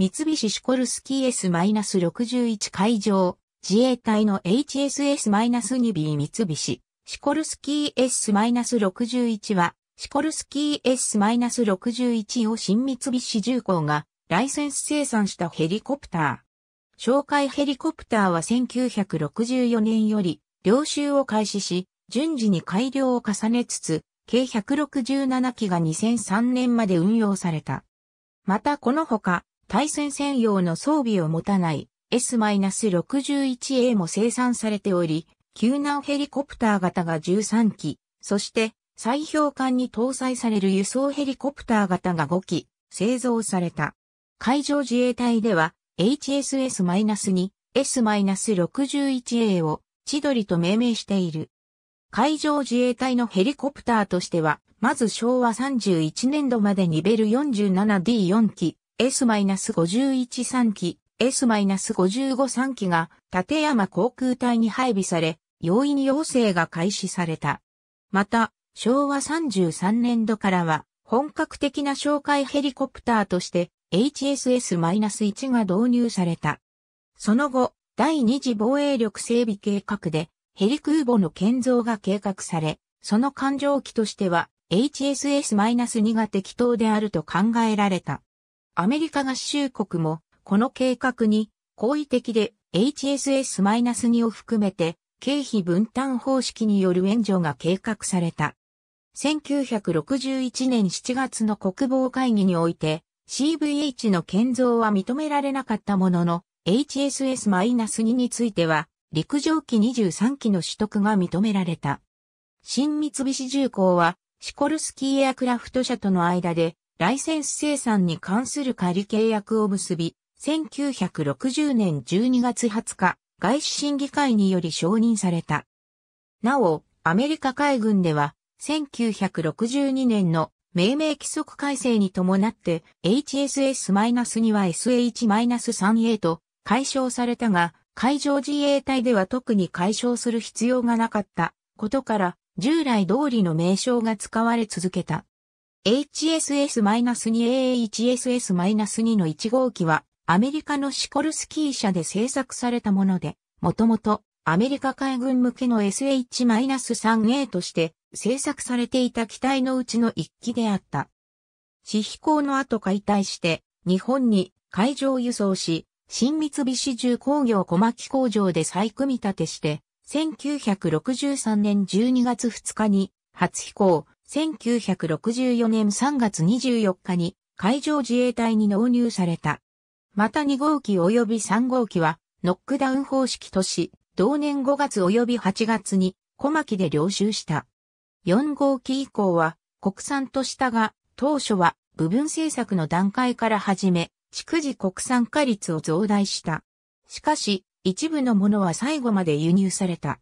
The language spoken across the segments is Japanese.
三菱シコルスキー S-61 海上、自衛隊の HSS-2B 三菱、シコルスキー S-61 は、シコルスキー S-61 を新三菱重工がライセンス生産したヘリコプター。紹介ヘリコプターは1964年より、領収を開始し、順次に改良を重ねつつ、計167機が2003年まで運用された。またこの他、対戦専用の装備を持たない S-61A も生産されており、救難ヘリコプター型が13機、そして砕氷艦に搭載される輸送ヘリコプター型が5機、製造された。海上自衛隊では HSS-2 S-61A を千鳥と命名している。海上自衛隊のヘリコプターとしては、まず昭和31年度までにベル 47D4 機、S-513 機、S-553 機が立山航空隊に配備され、容易に要請が開始された。また、昭和33年度からは、本格的な哨戒ヘリコプターとして HSS-1 が導入された。その後、第二次防衛力整備計画で、ヘリ空母の建造が計画され、その艦上機としては HSS-2 が適当であると考えられた。アメリカ合衆国も、この計画に、好意的で HSS-2 を含めて、経費分担方式による援助が計画された。1961年7月の国防会議において、CVH の建造は認められなかったものの、HSS-2 については、陸上機23機の取得が認められた。新三菱重工は、シコルスキーエアクラフト社との間で、ライセンス生産に関する仮契約を結び、1960年12月20日、外資審議会により承認された。なお、アメリカ海軍では、1962年の命名規則改正に伴って HSS-2 は SH-3A と解消されたが、海上自衛隊では特に解消する必要がなかったことから、従来通りの名称が使われ続けた。HSS-2AHSS-2 の1号機はアメリカのシコルスキー社で製作されたもので、もともとアメリカ海軍向けの SH-3A として製作されていた機体のうちの1機であった。死飛行の後解体して日本に海上輸送し、新三菱重工業小牧工場で再組み立てして、1963年12月2日に初飛行、1964年3月24日に海上自衛隊に納入された。また2号機及び3号機はノックダウン方式とし、同年5月及び8月に小牧で領収した。4号機以降は国産としたが、当初は部分政策の段階から始め、逐次国産化率を増大した。しかし、一部のものは最後まで輸入された。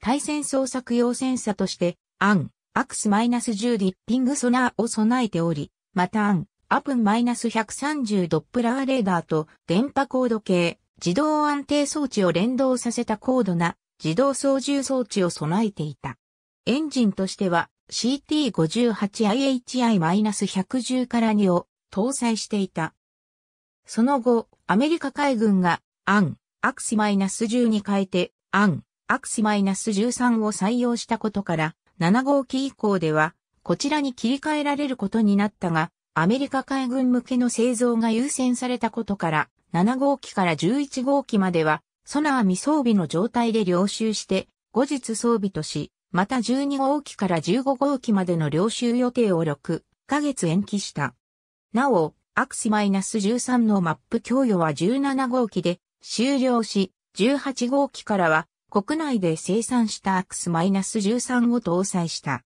対戦捜索用戦車として、アン、アクス -10 リッピングソナーを備えており、またアン、アプン -130 ドップラーレーダーと電波高度計、自動安定装置を連動させた高度な自動操縦装置を備えていた。エンジンとしては CT58IHI-110 から2を搭載していた。その後、アメリカ海軍がアン、アクス -10 に変えてアン、アクス -13 を採用したことから、7号機以降では、こちらに切り替えられることになったが、アメリカ海軍向けの製造が優先されたことから、7号機から11号機までは、ソナー未装備の状態で領収して、後日装備とし、また12号機から15号機までの領収予定を6ヶ月延期した。なお、アクシ -13 のマップ供与は17号機で終了し、18号機からは国内で生産したアナス1 3を搭載した。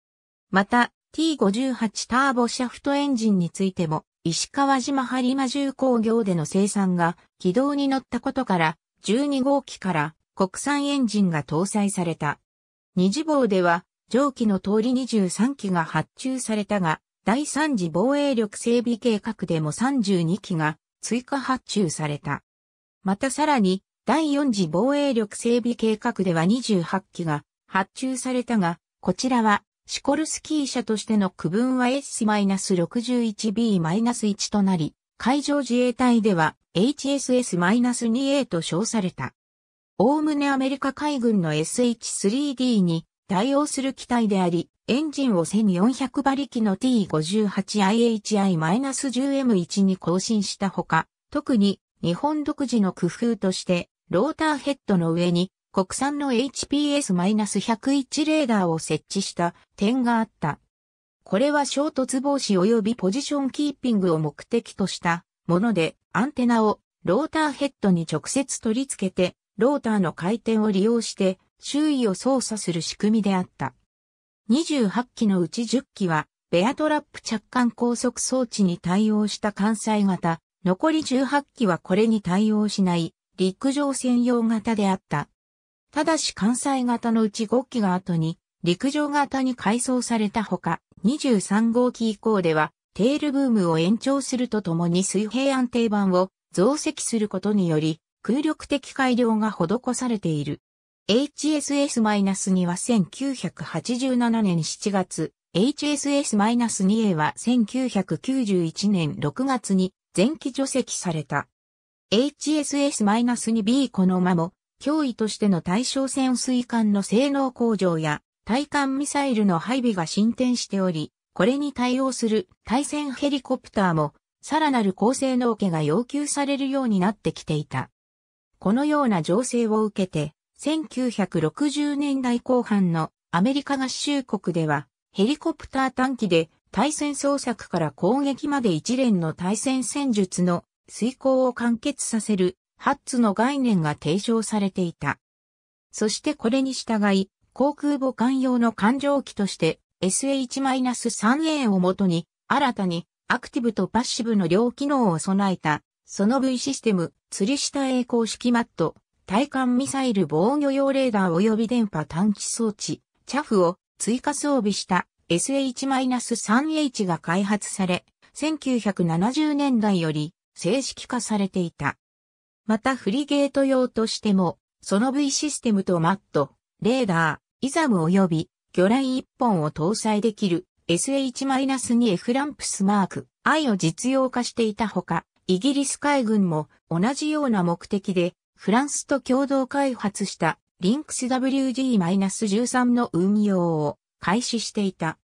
また、T58 ターボシャフトエンジンについても、石川島播磨重工業での生産が軌道に乗ったことから、12号機から国産エンジンが搭載された。二次棒では、上記の通り23機が発注されたが、第三次防衛力整備計画でも32機が追加発注された。またさらに、第4次防衛力整備計画では28機が発注されたが、こちらはシコルスキー社としての区分は S-61B-1 となり、海上自衛隊では HSS-2A と称された。おおむねアメリカ海軍の SH-3D に対応する機体であり、エンジンを1400馬力の T58IHI-10M1 に更新したほか、特に日本独自の工夫としてローターヘッドの上に国産の HPS-101 レーダーを設置した点があった。これは衝突防止及びポジションキーピングを目的としたもので、アンテナをローターヘッドに直接取り付けて、ローターの回転を利用して周囲を操作する仕組みであった。28機のうち10機は、ベアトラップ着艦高速装置に対応した関西型、残り18機はこれに対応しない陸上専用型であった。ただし関西型のうち5機が後に陸上型に改装されたほか、23号機以降ではテールブームを延長するとともに水平安定板を増積することにより空力的改良が施されている。HSS-2 は1987年7月、HSS-2A は1991年6月に前期除籍された。HSS-2B このまも、脅威としての対象潜水艦の性能向上や、対艦ミサイルの配備が進展しており、これに対応する対戦ヘリコプターも、さらなる高性能化が要求されるようになってきていた。このような情勢を受けて、1960年代後半のアメリカ合衆国では、ヘリコプター短期で対戦捜索から攻撃まで一連の対戦戦術の遂行を完結させるハッツの概念が提唱されていた。そしてこれに従い、航空母艦用の艦上機として SH-3A をもとに新たにアクティブとパッシブの両機能を備えた、その V システム、釣り下栄光式マット、対艦ミサイル防御用レーダー及び電波探知装置、チャフを追加装備した SH-3H が開発され、1970年代より正式化されていた。またフリゲート用としても、その V システムとマット、レーダー、イザム及び魚雷1本を搭載できる SH-2F ランプスマーク I を実用化していたほか、イギリス海軍も同じような目的でフランスと共同開発したリンクス WG-13 の運用を開始していた。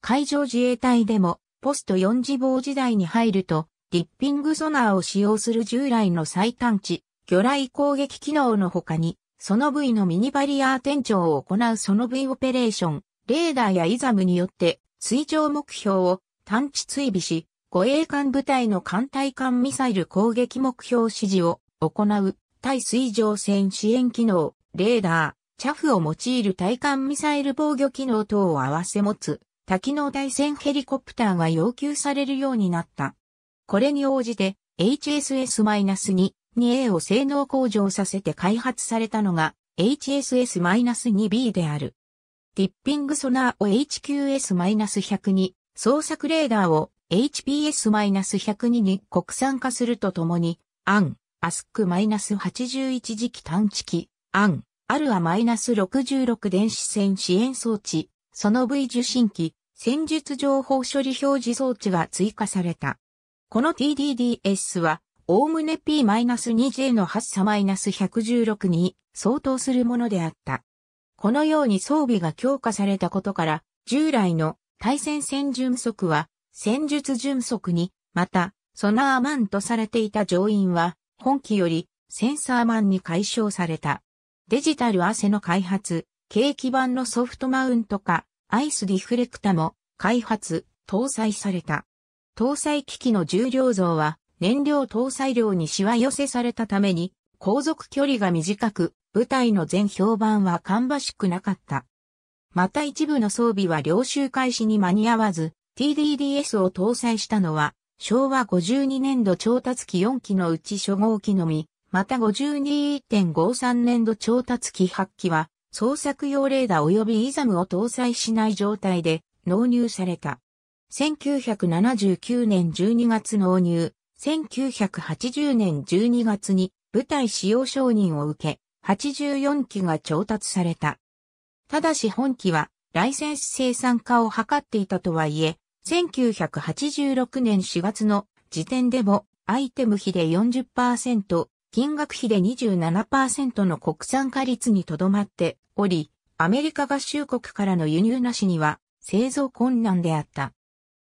海上自衛隊でもポスト4次防時代に入るとリッピングソナーを使用する従来の最短値、魚雷攻撃機能の他に、その部位のミニバリアー転調を行うその部位オペレーション、レーダーやイザムによって、水上目標を探知追尾し、護衛艦部隊の艦隊艦ミサイル攻撃目標指示を行う対水上戦支援機能、レーダー、チャフを用いる対艦ミサイル防御機能等を合わせ持つ多機能対戦ヘリコプターが要求されるようになった。これに応じて HSS-2A を性能向上させて開発されたのが HSS-2B である。ティッピングソナーを HQS-100 に、捜索レーダーを HPS-102 に国産化するとともに、アン、アスク -81 時期探知機、アン、アルア -66 電子線支援装置、その V 受信機、戦術情報処理表示装置が追加された。この TDDS は、おおむね P-2J の発射 -116 に相当するものであった。このように装備が強化されたことから、従来の対戦戦巡則は戦術巡則に、また、ソナーマンとされていた乗員は、本機よりセンサーマンに解消された。デジタル汗の開発、計基版のソフトマウント化、アイスディフレクタも開発、搭載された。搭載機器の重量像は燃料搭載量にしわ寄せされたために航続距離が短く、部隊の全評判は芳しくなかった。また一部の装備は領収開始に間に合わず、TDDS を搭載したのは、昭和52年度調達機4機のうち初号機のみ、また52.53年度調達機8機は、捜索用レーダー及びイザムを搭載しない状態で納入された。1979年12月納入、1980年12月に部隊使用承認を受け、84機が調達された。ただし本機はライセンス生産化を図っていたとはいえ、1986年4月の時点でもアイテム比で40%、金額比で27%の国産化率にとどまっており、アメリカ合衆国からの輸入なしには製造困難であった。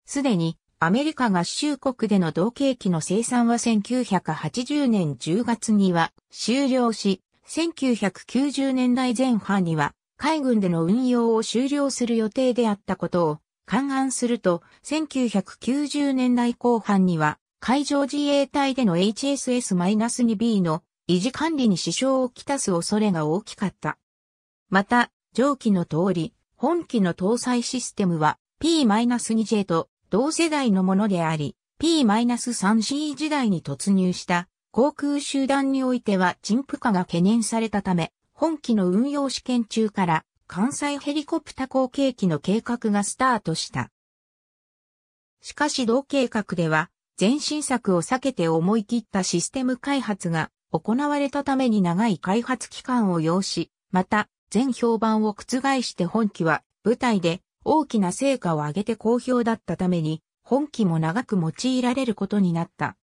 すでにアメリカ合衆国での同型機の生産は1980年10月には終了し、1990年代前半には海軍での運用を終了する予定であったことを勘案すると、1990年代後半には海上自衛隊での HSS-2B の維持管理に支障をきたす恐れが大きかった。また、上記の通り、本機の搭載システムは P-2J と同世代のものであり、P-3C 時代に突入した航空集団においては陳腐化が懸念されたため、本機の運用試験中から関西ヘリコプタ後継機の計画がスタートした。しかし同計画では、前進策を避けて思い切ったシステム開発が行われたために長い開発期間を要し、また、全評判を覆して本機は舞台で大きな成果を上げて好評だったために、本機も長く用いられることになった。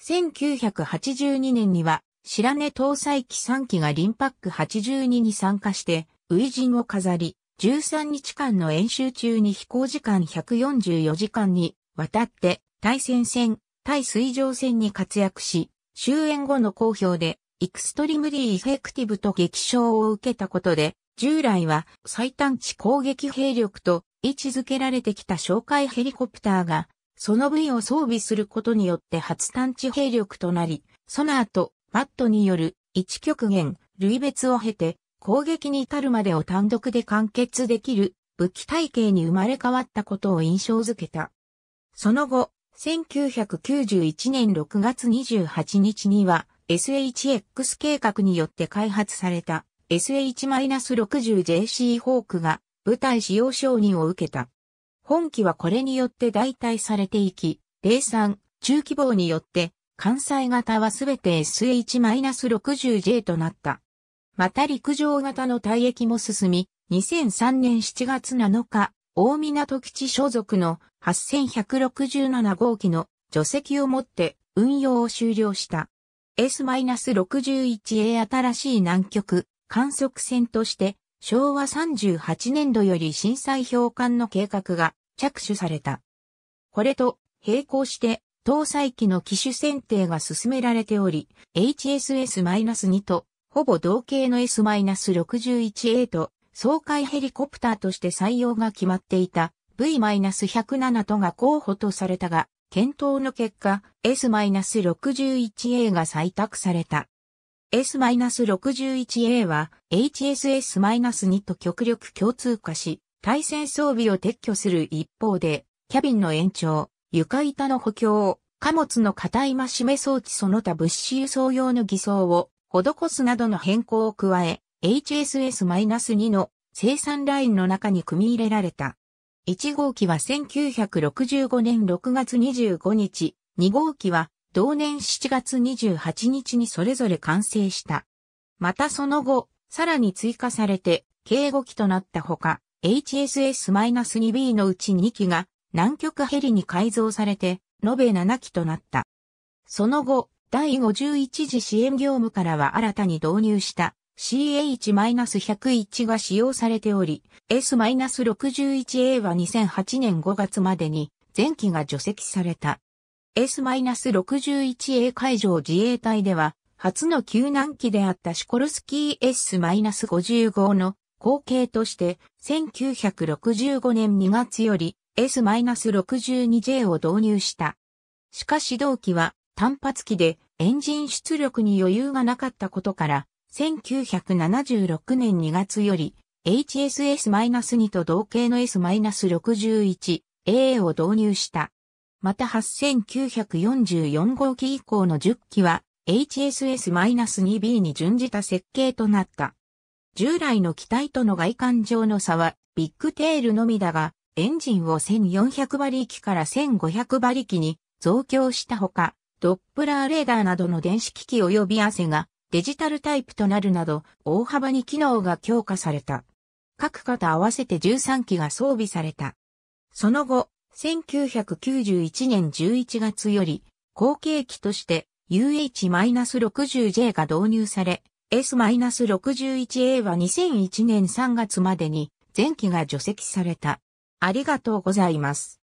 1982年には、白根搭載機3機がリンパック82に参加して、初陣を飾り、13日間の演習中に飛行時間144時間に渡って、対戦線、対水上戦に活躍し、終演後の好評で、エクストリムリーエフェクティブと激賞を受けたことで、従来は最短地攻撃兵力と位置づけられてきた哨戒ヘリコプターが、その部位を装備することによって初探知兵力となり、ソナーとマットによる一極限、類別を経て、攻撃に至るまでを単独で完結できる武器体系に生まれ変わったことを印象づけた。その後、1991年6月28日には SHX 計画によって開発された SH-60JC ホークが部隊使用承認を受けた。本機はこれによって代替されていき、03中規模によって関西型はすべて SH-60J となった。また陸上型の退役も進み、2003年7月7日、大港基地所属の8167号機の除籍をもって運用を終了した。S-61A 新しい南極観測船として、昭和38年度より震災評価の計画が着手された。これと並行して、搭載機の機種選定が進められており、HSS-2 と、ほぼ同型の S-61A と、総海ヘリコプターとして採用が決まっていた V-107 とが候補とされたが、検討の結果、S-61A が採択された。S-61A は HSS-2 と極力共通化し、対戦装備を撤去する一方で、キャビンの延長、床板の補強、貨物の硬い増し目装置その他物資輸送用の偽装を施すなどの変更を加え、HSS-2 の生産ラインの中に組み入れられた。1号機は1965年6月25日、2号機は同年7月28日にそれぞれ完成した。またその後、さらに追加されて、警護機となったほか、HSS-2B のうち2機が南極ヘリに改造されて、延べ7機となった。その後、第51次支援業務からは新たに導入した CH-101 が使用されており、S-61A は2008年5月までに前期が除籍された。S-61A 海上自衛隊では、初の救難機であったシコルスキー S-55 の後継として、1965年2月より S-62J を導入した。しかし同機は単発機でエンジン出力に余裕がなかったことから、1976年2月より HSS-2 と同型の S-61A を導入した。また8944号機以降の10機は HSS-2B に準じた設計となった。従来の機体との外観上の差はビッグテールのみだが、エンジンを1400馬力から1500馬力に増強したほか、ドップラーレーダーなどの電子機器及び汗がデジタルタイプとなるなど大幅に機能が強化された。各型合わせて13機が装備された。その後、1991年11月より、後継機として UH-60J が導入され、S-61A は2001年3月までに前期が除籍された。ありがとうございます。